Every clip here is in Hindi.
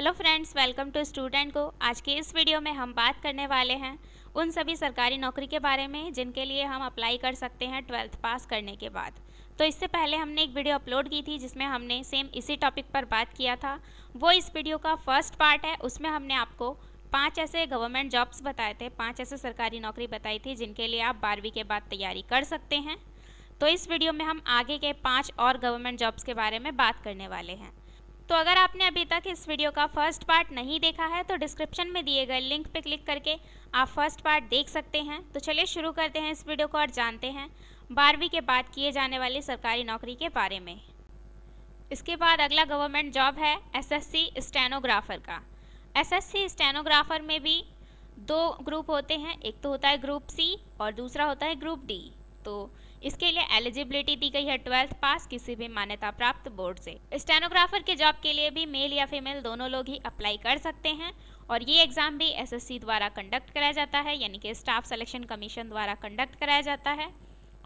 Hello friends welcome to student को आज के इस वीडियो में हम बात करने वाले हैं उन सभी सरकारी नौकरी के बारे में जिनके लिए हम अप्लाई कर सकते हैं ट्वेल्थ पास करने के बाद तो इससे पहले हमने एक वीडियो अपलोड की थी जिसमें हमने सेम इसी टॉपिक पर बात किया था वो इस वीडियो का फर्स्ट पार्ट है उसमें हमने आपको पाँच ऐसे गवर्नमेंट जॉब्स बताए थे पाँच ऐसे सरकारी नौकरी बताई थी जिनके लिए आप बारहवीं के बाद तैयारी कर सकते हैं तो इस वीडियो में हम आगे के पाँच और गवर्नमेंट जॉब्स के बारे में बात करने वाले हैं तो अगर आपने अभी तक इस वीडियो का फर्स्ट पार्ट नहीं देखा है तो डिस्क्रिप्शन में दिए गए लिंक पर क्लिक करके आप फर्स्ट पार्ट देख सकते हैं तो चलिए शुरू करते हैं इस वीडियो को और जानते हैं बारहवीं के बाद किए जाने वाली सरकारी नौकरी के बारे में इसके बाद अगला गवर्नमेंट जॉब है एसएससी स्टेनोग्राफर का एसएससी स्टेनोग्राफर में भी दो ग्रुप होते हैं एक तो होता है ग्रुप सी और दूसरा होता है ग्रुप डी तो इसके लिए एलिजिबिलिटी दी गई है ट्वेल्थ पास किसी भी मान्यता प्राप्त बोर्ड से स्टेनोग्राफर के जॉब के लिए भी मेल या फीमेल दोनों लोग ही अप्लाई कर सकते हैं और ये एग्ज़ाम भी एसएससी द्वारा कंडक्ट कराया जाता है यानी कि स्टाफ सिलेक्शन कमीशन द्वारा कंडक्ट कराया जाता है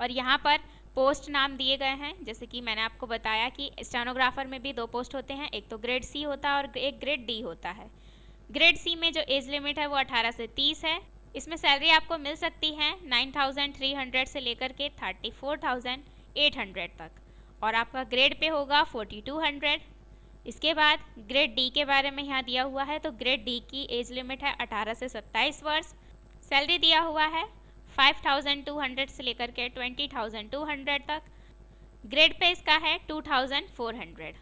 और यहाँ पर पोस्ट नाम दिए गए हैं जैसे कि मैंने आपको बताया कि स्टेनोग्राफर में भी दो पोस्ट होते हैं एक तो ग्रेड सी होता है और एक ग्रेड डी होता है ग्रेड सी में जो एज लिमिट है वो 18 से 30 है इसमें सैलरी आपको मिल सकती है 9,300 से लेकर के 34,800 तक और आपका ग्रेड पे होगा 4,200 इसके बाद ग्रेड डी के बारे में यहाँ दिया हुआ है तो ग्रेड डी की एज लिमिट है 18 से 27 वर्ष सैलरी दिया हुआ है 5,200 से लेकर के 20,200 तक ग्रेड पे इसका है 2,400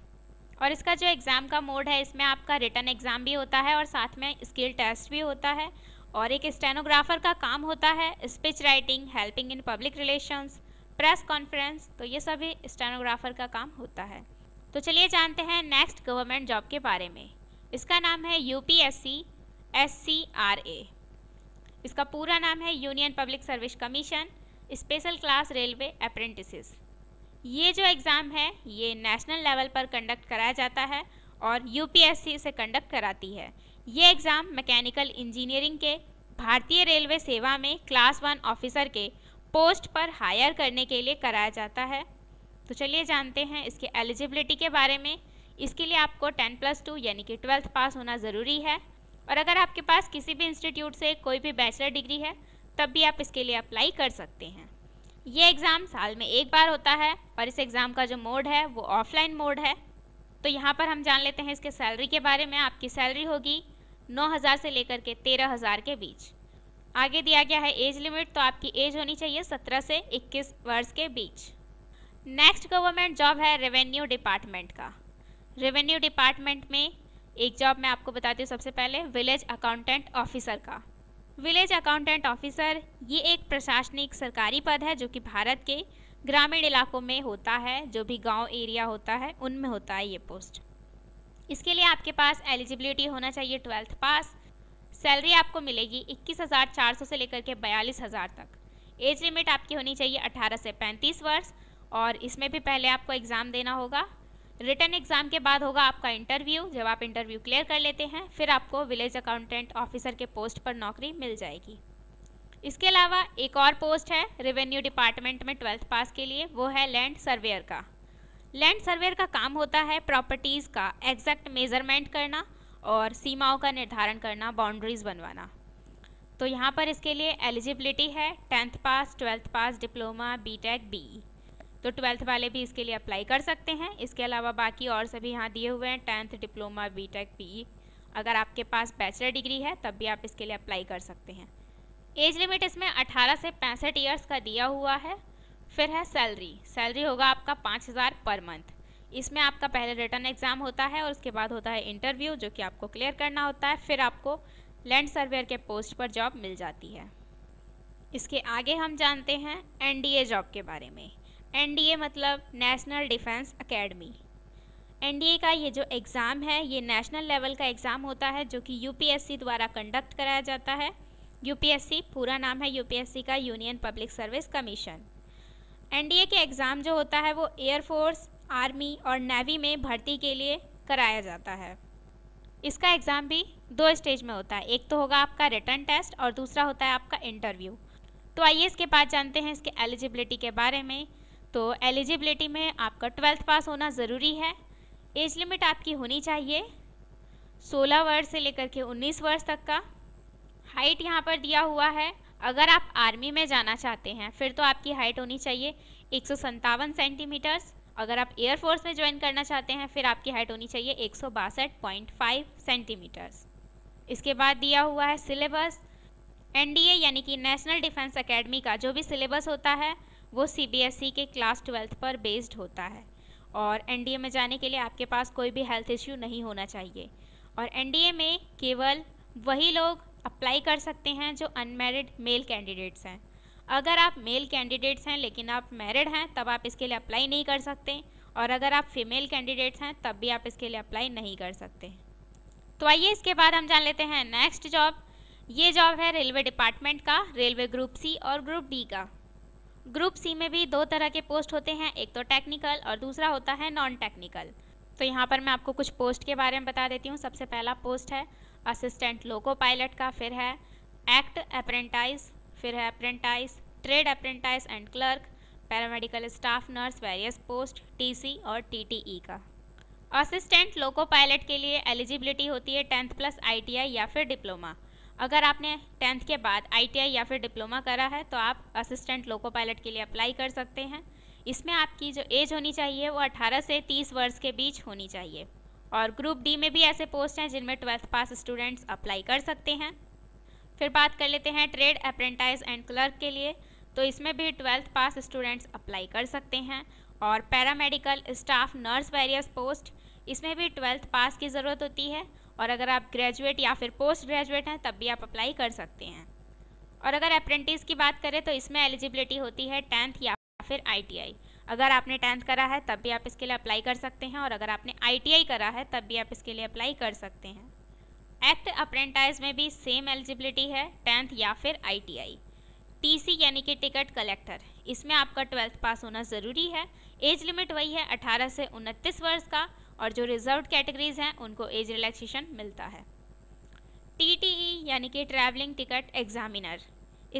और इसका जो एग्ज़ाम का मोड है इसमें आपका रिटर्न एग्ज़ाम भी होता है और साथ में स्किल टेस्ट भी होता है और एक स्टेनोग्राफर का काम होता है speech writing helping in public relations press conference तो ये सभी स्टेनोग्राफर का काम होता है तो चलिए जानते हैं नेक्स्ट गवर्नमेंट जॉब के बारे में इसका नाम है U P S C S C R A इसका पूरा नाम है union public service commission special class railway apprentice ये जो एग्ज़ाम है ये नेशनल लेवल पर कंडक्ट कराया जाता है और यूपीएससी से कंडक्ट कराती है ये एग्ज़ाम मैकेनिकल इंजीनियरिंग के भारतीय रेलवे सेवा में क्लास वन ऑफिसर के पोस्ट पर हायर करने के लिए कराया जाता है तो चलिए जानते हैं इसके एलिजिबिलिटी के बारे में इसके लिए आपको टेन प्लस टू यानी कि ट्वेल्थ पास होना ज़रूरी है और अगर आपके पास किसी भी इंस्टीट्यूट से कोई भी बैचलर डिग्री है तब भी आप इसके लिए अप्लाई कर सकते हैं ये एग्ज़ाम साल में एक बार होता है और इस एग्ज़ाम का जो मोड है वो ऑफलाइन मोड है तो यहाँ पर हम जान लेते हैं इसके सैलरी के बारे में आपकी सैलरी होगी नौ हज़ार से लेकर के तेरह हज़ार के बीच आगे दिया गया है एज लिमिट तो आपकी एज होनी चाहिए सत्रह से इक्कीस वर्ष के बीच नेक्स्ट गवर्नमेंट जॉब है रेवेन्यू डिपार्टमेंट का रेवेन्यू डिपार्टमेंट में एक जॉब मैं आपको बताती हूँ सबसे पहले विलेज अकाउंटेंट ऑफिसर का विलेज अकाउंटेंट ऑफिसर ये एक प्रशासनिक सरकारी पद है जो कि भारत के ग्रामीण इलाकों में होता है जो भी गांव एरिया होता है उनमें होता है ये पोस्ट इसके लिए आपके पास एलिजिबिलिटी होना चाहिए ट्वेल्थ पास सैलरी आपको मिलेगी इक्कीस हज़ार चार सौ से लेकर के बयालीस हज़ार तक एज लिमिट आपकी होनी चाहिए अठारह से पैंतीस वर्ष और इसमें भी पहले आपको एग्ज़ाम देना होगा रिटर्न एग्ज़ाम के बाद होगा आपका इंटरव्यू जब आप इंटरव्यू क्लियर कर लेते हैं फिर आपको विलेज अकाउंटेंट ऑफिसर के पोस्ट पर नौकरी मिल जाएगी इसके अलावा एक और पोस्ट है रेवेन्यू डिपार्टमेंट में ट्वेल्थ पास के लिए वो है लैंड सर्वेयर का लैंड सर्वेयर का काम होता है प्रॉपर्टीज़ का एग्जैक्ट मेज़रमेंट करना और सीमाओं का निर्धारण करना बाउंड्रीज़ बनवाना तो यहाँ पर इसके लिए एलिजिबिलिटी है tenth pass twelfth pass diploma B tech B तो ट्वेल्थ वाले भी इसके लिए अप्लाई कर सकते हैं इसके अलावा बाकी और सभी यहाँ दिए हुए हैं tenth diploma B tech B अगर आपके पास बैचलर डिग्री है तब भी आप इसके लिए अप्लाई कर सकते हैं एज लिमिट इसमें 18 से पैंसठ ईयर्स का दिया हुआ है फिर है सैलरी सैलरी होगा आपका पाँच हज़ार पर मंथ इसमें आपका पहले रिटर्न एग्ज़ाम होता है और उसके बाद होता है इंटरव्यू जो कि आपको क्लियर करना होता है फिर आपको लैंड सर्वेयर के पोस्ट पर जॉब मिल जाती है इसके आगे हम जानते हैं एन जॉब के बारे में एन मतलब नेशनल डिफेंस अकेडमी एन का ये जो एग्ज़ाम है ये नेशनल लेवल का एग्ज़ाम होता है जो कि यू द्वारा कंडक्ट कराया जाता है यूपीएससी पूरा नाम है यूपीएससी का union public service commission NDA के एग्ज़ाम जो होता है वो एयरफोर्स आर्मी और नेवी में भर्ती के लिए कराया जाता है इसका एग्ज़ाम भी दो स्टेज में होता है एक तो होगा आपका रिटर्न टेस्ट और दूसरा होता है आपका इंटरव्यू तो आइए इसके बाद जानते हैं इसके एलिजिबिलिटी के बारे में तो एलिजिबिलिटी में आपका ट्वेल्थ पास होना ज़रूरी है एज लिमिट आपकी होनी चाहिए 16 वर्ष से लेकर के 19 वर्ष तक का हाइट यहाँ पर दिया हुआ है अगर आप आर्मी में जाना चाहते हैं फिर तो आपकी हाइट होनी चाहिए एक सेंटीमीटर्स अगर आप एयरफोर्स में ज्वाइन करना चाहते हैं फिर आपकी हाइट होनी चाहिए एक सेंटीमीटर्स इसके बाद दिया हुआ है सिलेबस एनडीए यानी कि नेशनल डिफेंस एकेडमी का जो भी सिलेबस होता है वो सीबीएसई e के क्लास ट्वेल्थ पर बेस्ड होता है और एनडीए में जाने के लिए आपके पास कोई भी हेल्थ इश्यू नहीं होना चाहिए और एनडीए में केवल वही लोग अप्लाई कर सकते हैं जो अनमेरिड मेल कैंडिडेट्स हैं अगर आप मेल कैंडिडेट्स हैं लेकिन आप मैरिड हैं तब आप इसके लिए अप्लाई नहीं कर सकते और अगर आप फीमेल कैंडिडेट्स हैं तब भी आप इसके लिए अप्लाई नहीं कर सकते तो आइए इसके बाद हम जान लेते हैं नेक्स्ट जॉब ये जॉब है रेलवे डिपार्टमेंट का रेलवे ग्रुप सी और ग्रुप डी का ग्रुप सी में भी दो तरह के पोस्ट होते हैं एक तो टेक्निकल और दूसरा होता है नॉन टेक्निकल तो यहाँ पर मैं आपको कुछ पोस्ट के बारे में बता देती हूँ सबसे पहला पोस्ट है असिस्टेंट लोको पायलट का फिर है एक्ट अप्रेंटाइज फिर है apprentice trade apprentice and clerk paramedical staff nurse various post TC और टीटीई का असिस्टेंट लोको पायलट के लिए एलिजिबिलिटी होती है टेंथ प्लस आईटीआई या फिर डिप्लोमा अगर आपने टेंथ के बाद आईटीआई या फिर डिप्लोमा करा है तो आप असिस्टेंट लोको पायलट के लिए अप्लाई कर सकते हैं इसमें आपकी जो एज होनी चाहिए वो 18 से 30 वर्ष के बीच होनी चाहिए और ग्रुप डी में भी ऐसे पोस्ट हैं जिनमें ट्वेल्थ पास स्टूडेंट्स अप्लाई कर सकते हैं फिर बात कर लेते हैं ट्रेड अप्रेंटाइज एंड क्लर्क के लिए तो इसमें भी ट्वेल्थ पास स्टूडेंट्स अप्लाई कर सकते हैं और paramedical staff nurse various post इसमें भी ट्वेल्थ पास की ज़रूरत होती है और अगर आप ग्रेजुएट या फिर पोस्ट ग्रेजुएट हैं तब भी आप अप्लाई कर सकते हैं और अगर अप्रेंटिस की बात करें तो इसमें एलिजिबिलिटी होती है टेंथ या फिर आईटीआई आई। अगर आपने टेंथ करा है तब भी आप इसके लिए अप्लाई कर सकते हैं और अगर आपने आईटीआई करा है तब भी आप इसके लिए अप्लाई कर सकते हैं एक्ट अप्रेंटाइज में भी सेम एलिजिबिलिटी है टेंथ या फिर आईटीआई टीसी यानी कि टिकट कलेक्टर इसमें आपका ट्वेल्थ पास होना ज़रूरी है एज लिमिट वही है 18 से उनतीस वर्ष का और जो रिजर्व कैटेगरीज हैं उनको एज रिलैक्सेशन मिलता है ई e यानी कि ट्रैवलिंग टिकट एग्जामिनर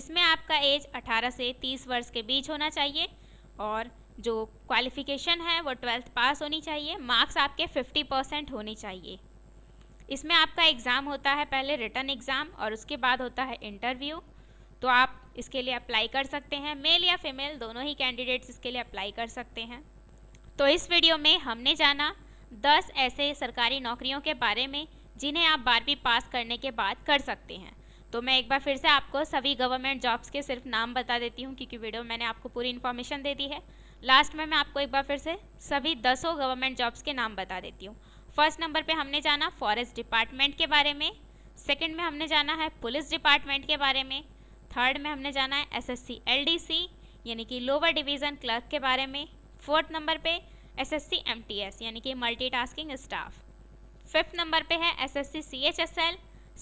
इसमें आपका एज 18 से 30 वर्ष के बीच होना चाहिए और जो क्वालिफ़िकेशन है वो ट्वेल्थ पास होनी चाहिए मार्क्स आपके 50 परसेंट होने चाहिए इसमें आपका एग्ज़ाम होता है पहले रिटर्न एग्ज़ाम और उसके बाद होता है इंटरव्यू तो आप इसके लिए अप्लाई कर सकते हैं मेल या फीमेल दोनों ही कैंडिडेट्स इसके लिए अप्लाई कर सकते हैं तो इस वीडियो में हमने जाना दस ऐसे सरकारी नौकरियों के बारे में जिन्हें आप बारहवीं पास करने के बाद कर सकते हैं तो मैं एक बार फिर से आपको सभी गवर्नमेंट जॉब्स के सिर्फ नाम बता देती हूँ क्योंकि वीडियो मैंने आपको पूरी इन्फॉर्मेशन दे दी है लास्ट में मैं आपको एक बार फिर से सभी दसों गवर्नमेंट जॉब्स के नाम बता देती हूँ फर्स्ट नंबर पे हमने जाना फॉरेस्ट डिपार्टमेंट के बारे में सेकंड में हमने जाना है पुलिस डिपार्टमेंट के बारे में थर्ड में हमने जाना है एसएससी एलडीसी यानी कि लोअर डिवीज़न क्लर्क के बारे में फोर्थ नंबर पे एसएससी एमटीएस यानी कि मल्टीटास्किंग स्टाफ फिफ्थ नंबर पे है एसएससी सीएचएसएल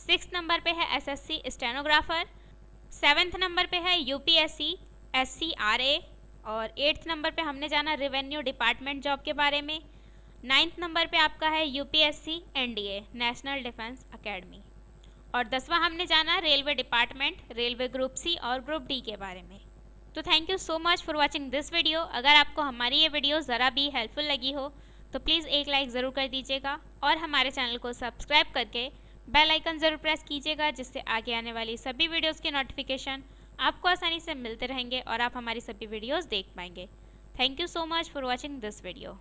सिक्स नंबर पे है एसएससी स्टेनोग्राफर सेवेंथ नंबर पे है यू यूपीएससी एससीआरए और एट्थ नंबर पे हमने जाना रेवेन्यू डिपार्टमेंट जॉब के बारे में नाइन्थ नंबर पे आपका है UPSC NDA national defence academy और दसवां हमने जाना railway department railway group C और ग्रुप डी के बारे में तो thank you so much for watching this video अगर आपको हमारी ये वीडियो ज़रा भी हेल्पफुल लगी हो तो प्लीज़ एक लाइक ज़रूर कर दीजिएगा और हमारे चैनल को सब्सक्राइब करके बेल आइकन ज़रूर प्रेस कीजिएगा जिससे आगे आने वाली सभी वीडियोस की नोटिफिकेशन आपको आसानी से मिलते रहेंगे और आप हमारी सभी वीडियोज़ देख पाएंगे thank you so much for watching this video